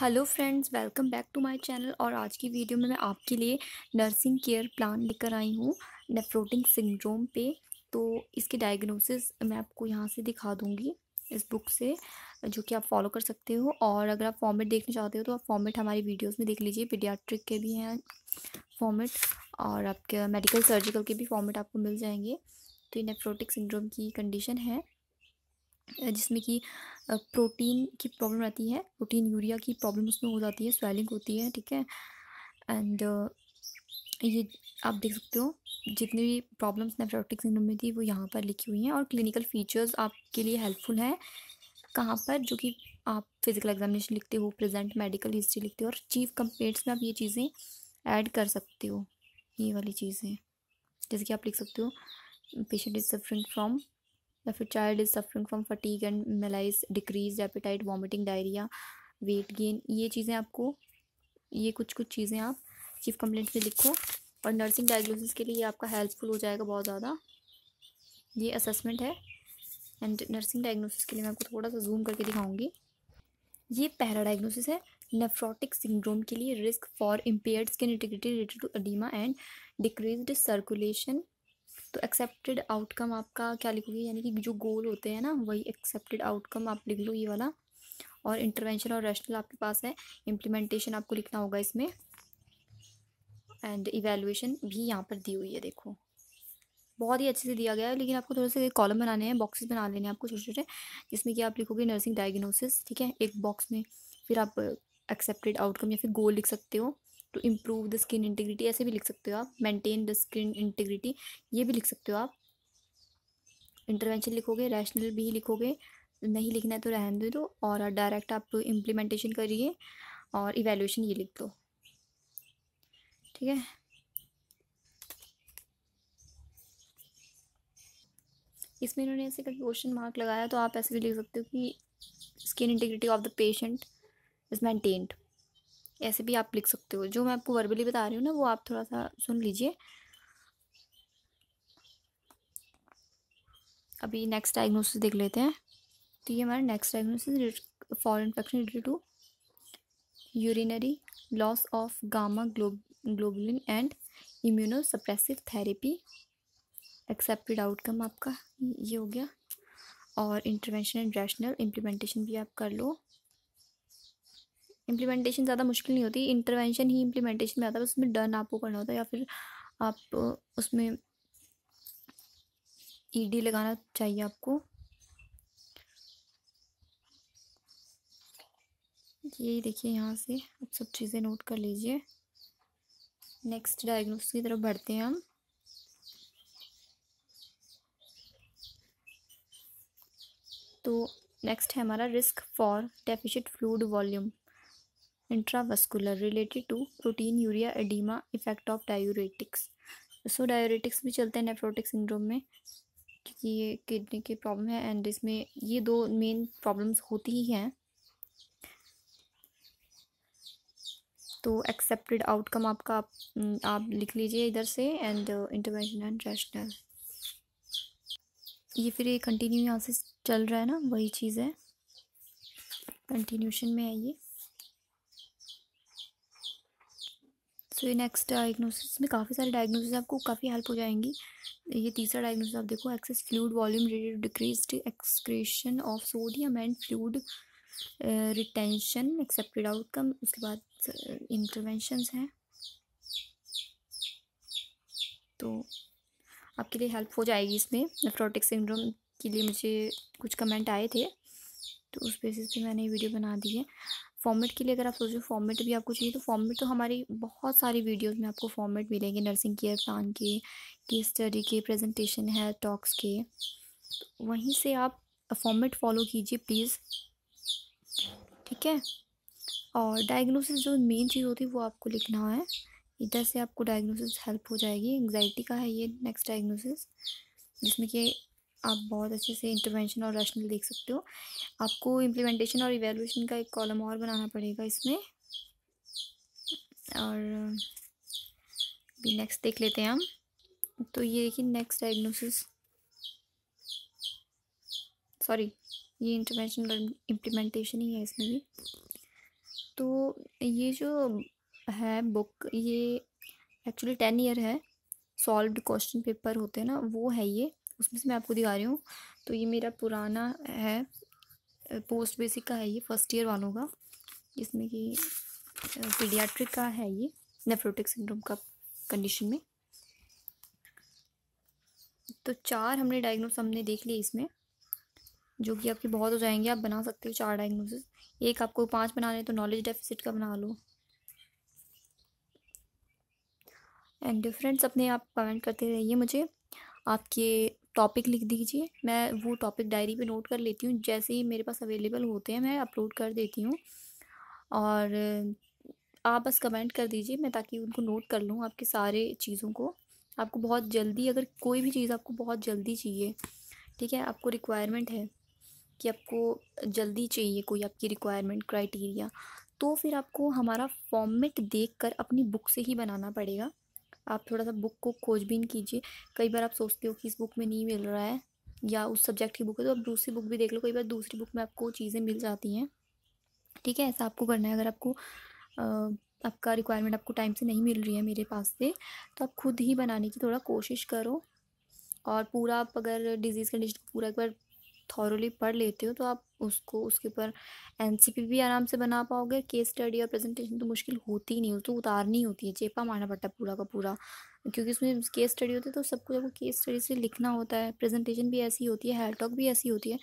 hello friends welcome back to my channel और आज की वीडियो में मैं आपके लिए नर्सिंग केयर प्लान लेकर आई हूँ नेफ्रोटिंग सिंड्रोम पे तो इसके डायग्नोसिस मैं आपको यहाँ से दिखा दूँगी इस बुक से जो कि आप फॉलो कर सकते हो और अगर आप फॉर्मेट देखना चाहते हो तो आप फॉर्मेट हमारी वीडियोज़ में देख लीजिए पीडियाट्रिक के भी हैं फॉर्मेट और आपके मेडिकल सर्जिकल के भी फॉर्मेट आपको मिल जाएंगे तो ये नेफ्रोटिक सिंड्रोम की कंडीशन है जिसमें कि प्रोटीन की प्रॉब्लम रहती है प्रोटीन यूरिया की प्रॉब्लम उसमें हो जाती है स्वेलिंग होती है ठीक है एंड ये आप देख सकते हो जितनी भी प्रॉब्लम्स नेफ्रोटिक सिंड्रोम में थी वो यहाँ पर लिखी हुई हैं और क्लिनिकल फीचर्स आपके लिए हेल्पफुल हैं कहाँ पर जो कि आप फिज़िकल एग्जामिनेशन लिखते हो प्रेजेंट मेडिकल हिस्ट्री लिखते हो और चीफ कंप्लेंट्स में आप ये चीज़ें ऐड कर सकते हो ये वाली चीज़ें जैसे कि आप लिख सकते हो पेशेंट इज़ सफरिंग फ्रॉम या फिर child is suffering from fatigue and malaise decrease appetite vomiting diarrhoea weight gain ये चीज़ें आपको ये कुछ कुछ चीज़ें आप चीफ कंप्लेंट में लिखो और नर्सिंग डायग्नोसिस के लिए आपका हेल्पफुल हो जाएगा बहुत ज़्यादा ये असेसमेंट है एंड नर्सिंग डायग्नोसिस के लिए मैं आपको थोड़ा सा जूम करके दिखाऊंगी ये पहला डायग्नोसिस है नेफ्रोटिक सिंड्रोम के लिए risk for impaired skin integrity related to oedema and decrease circulation तो एक्सेप्टेड आउटकम आपका क्या लिखोगे यानी कि जो गोल होते हैं ना वही एक्सेप्टेड आउटकम आप लिख लो ये वाला और इंटरवेंशन और रैशनल आपके पास है इम्प्लीमेंटेशन आपको लिखना होगा इसमें एंड इवेलुएशन भी यहाँ पर दी हुई है देखो बहुत ही अच्छे से दिया गया है लेकिन आपको थोड़े से कॉलम बनाने हैं बॉक्सेस बना लेने हैं आपको छोटे छोटे जिसमें कि आप लिखोगे नर्सिंग डायग्नोसिस ठीक है एक बॉक्स में फिर आप एक्सेप्टेड आउटकम या फिर गोल लिख सकते हो to improve the skin integrity ऐसे भी लिख सकते हो आप मेंटेन द स्किन इंटीग्रिटी ये भी लिख सकते हो आप इंटरवेंशन लिखोगे रैशनल भी लिखोगे नहीं लिखना है तो रहने दे दो और डायरेक्ट आप इम्प्लीमेंटेशन करिए और इवेल्यूशन ये लिख दो ठीक है इसमें इन्होंने ऐसे करके क्वेश्चन मार्क लगाया तो आप ऐसे भी लिख सकते हो कि skin integrity of the patient is maintained ऐसे भी आप लिख सकते हो जो मैं आपको वर्बली बता रही हूँ ना वो आप थोड़ा सा सुन लीजिए अभी नेक्स्ट डायग्नोसिस देख लेते हैं तो ये हमारा next diagnosis for infection related to urinary loss of gamma glob globulin and immunosuppressive therapy accepted outcome आपका ये हो गया और इंटरवेंशन एंड रैशनल इम्प्लीमेंटेशन भी आप कर लो इम्प्लीमेंटेशन ज़्यादा मुश्किल नहीं होती इंटरवेंशन ही इम्प्लीमेंटेशन में आता है बस उसमें डन आपको करना होता है या फिर आप उसमें ईडी लगाना चाहिए आपको यही देखिए यहाँ से आप सब चीज़ें नोट कर लीजिए नेक्स्ट डायग्नोस की तरफ बढ़ते हैं हम तो नेक्स्ट है हमारा risk for deficit fluid volume intravascular related to proteinuria oedema effect of diuretics so diuretics भी चलते हैं नेफ्रोटिक सिंड्रोम में क्योंकि ये किडनी के प्रॉब्लम है एंड इसमें ये दो मेन प्रॉब्लम्स होती ही हैं तो एक्सेप्टेड आउटकम आपका आप, हम्म, आप लिख लीजिए इधर से एंड इंटरवेंशन एंड रैशनल ये फिर ये कंटिन्यू यहाँ से चल रहा है ना वही चीज़ है कंटिन्यूशन में है ये सो ये नेक्स्ट डायग्नोसिस में काफ़ी सारे डायग्नोसिस आपको काफ़ी हेल्प हो जाएंगी ये तीसरा डायग्नोसिस आप देखो excess fluid volume related decrease excretion of sodium and fluid retention accepted outcome उसके बाद इंटरवेंशंस uh, हैं तो आपके लिए हेल्प हो जाएगी इसमें नेफ्रोटिक सिंड्रोम के लिए मुझे कुछ कमेंट आए थे तो उस बेसिस पे मैंने ये वीडियो बना दी है फॉर्मेट के लिए अगर आप सोच रहे हो फॉर्मेट भी आपको चाहिए तो फॉर्मेट तो हमारी बहुत सारी वीडियोज़ में आपको फॉर्मेट मिलेंगे नर्सिंग केयर प्लान के केस स्टडी के प्रेजेंटेशन है टॉक्स के तो वहीं से आप फॉर्मेट फॉलो कीजिए प्लीज़ ठीक है और डायग्नोसिस जो मेन चीज़ होती है वो आपको लिखना है इधर से आपको डायग्नोसिस हेल्प हो जाएगी एंग्जाइटी का है ये नेक्स्ट डायग्नोसिस जिसमें कि आप बहुत अच्छे से इंटरवेंशन और रैशनल देख सकते हो आपको इम्प्लीमेंटेशन और इवेलुएशन का एक कॉलम और बनाना पड़ेगा इसमें और भी नेक्स्ट देख लेते हैं हम तो ये देखिए नेक्स्ट डायग्नोसिस सॉरी ये इंटरवेंशन और इम्प्लीमेंटेशन ही है इसमें भी तो ये जो है बुक ये एक्चुअली टेन ईयर है सॉल्व्ड क्वेश्चन पेपर होते हैं ना वो है ये उसमें से मैं आपको दिखा रही हूँ तो ये मेरा पुराना है पोस्ट बेसिक का है ये फर्स्ट ईयर वालों का जिसमें कि पीडियाट्रिक का है ये नेफ्रोटिक सिंड्रोम का कंडीशन में तो चार हमने डायग्नोस हमने देख लिए इसमें जो कि आपके बहुत हो जाएंगे आप बना सकते हो चार डायग्नोसिस एक आपको पांच लें तो नॉलेज डेफिसिट का बना लो एंड डिफरेंस अपने आप कमेंट करते रहिए मुझे आपके टॉपिक लिख दीजिए मैं वो टॉपिक डायरी पे नोट कर लेती हूँ जैसे ही मेरे पास अवेलेबल होते हैं मैं अपलोड कर देती हूँ और आप बस कमेंट कर दीजिए मैं ताकि उनको नोट कर लूँ आपके सारे चीज़ों को आपको बहुत जल्दी अगर कोई भी चीज़ आपको बहुत जल्दी चाहिए ठीक है आपको रिक्वायरमेंट है कि आपको जल्दी चाहिए कोई आपकी रिक्वायरमेंट क्राइटेरिया तो फिर आपको हमारा फॉर्मेट देख कर अपनी बुक से ही बनाना पड़ेगा आप थोड़ा सा बुक को खोजबीन कीजिए कई बार आप सोचते हो कि इस बुक में नहीं मिल रहा है या उस सब्जेक्ट की बुक है तो आप दूसरी बुक भी देख लो कई बार दूसरी बुक में आपको चीज़ें मिल जाती हैं ठीक है ऐसा आपको करना है अगर आपको आपका रिक्वायरमेंट आपको टाइम से नहीं मिल रही है मेरे पास से तो आप खुद ही बनाने की थोड़ा कोशिश करो और पूरा आप अगर डिजीज़ कंडीशन पूरा एक बार थॉरली पढ़ लेते हो तो आप उसको उसके ऊपर एन भी आराम से बना पाओगे केस स्टडी और प्रेजेंटेशन तो मुश्किल होती ही नहीं होती तो उतारनी होती है चेपा मारना पड़ता है पूरा का पूरा क्योंकि उसमें केस स्टडी होती है तो सबको जब केस स्टडी से लिखना होता है प्रेजेंटेशन भी ऐसी होती है हेयर टॉक भी ऐसी होती है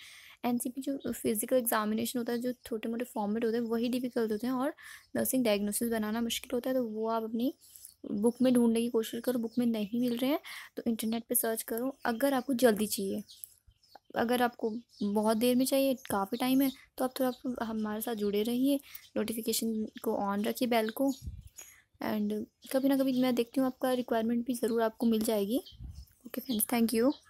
एन जो फिज़िकल एग्जामिनेशन होता है जो छोटे मोटे फॉर्मेट होते हैं वही डिफ़िकल्ट होते हैं और नर्सिंग डायग्नोसिस बनाना मुश्किल होता है तो वो आप अपनी बुक में ढूंढने की कोशिश करो बुक में नहीं मिल रहे हैं तो इंटरनेट पे सर्च करो अगर आपको जल्दी चाहिए अगर आपको बहुत देर में चाहिए काफ़ी टाइम है तो आप थोड़ा हमारे साथ जुड़े रहिए नोटिफिकेशन को ऑन रखिए बेल को एंड कभी ना कभी मैं देखती हूँ आपका रिक्वायरमेंट भी ज़रूर आपको मिल जाएगी ओके फ्रेंड्स थैंक यू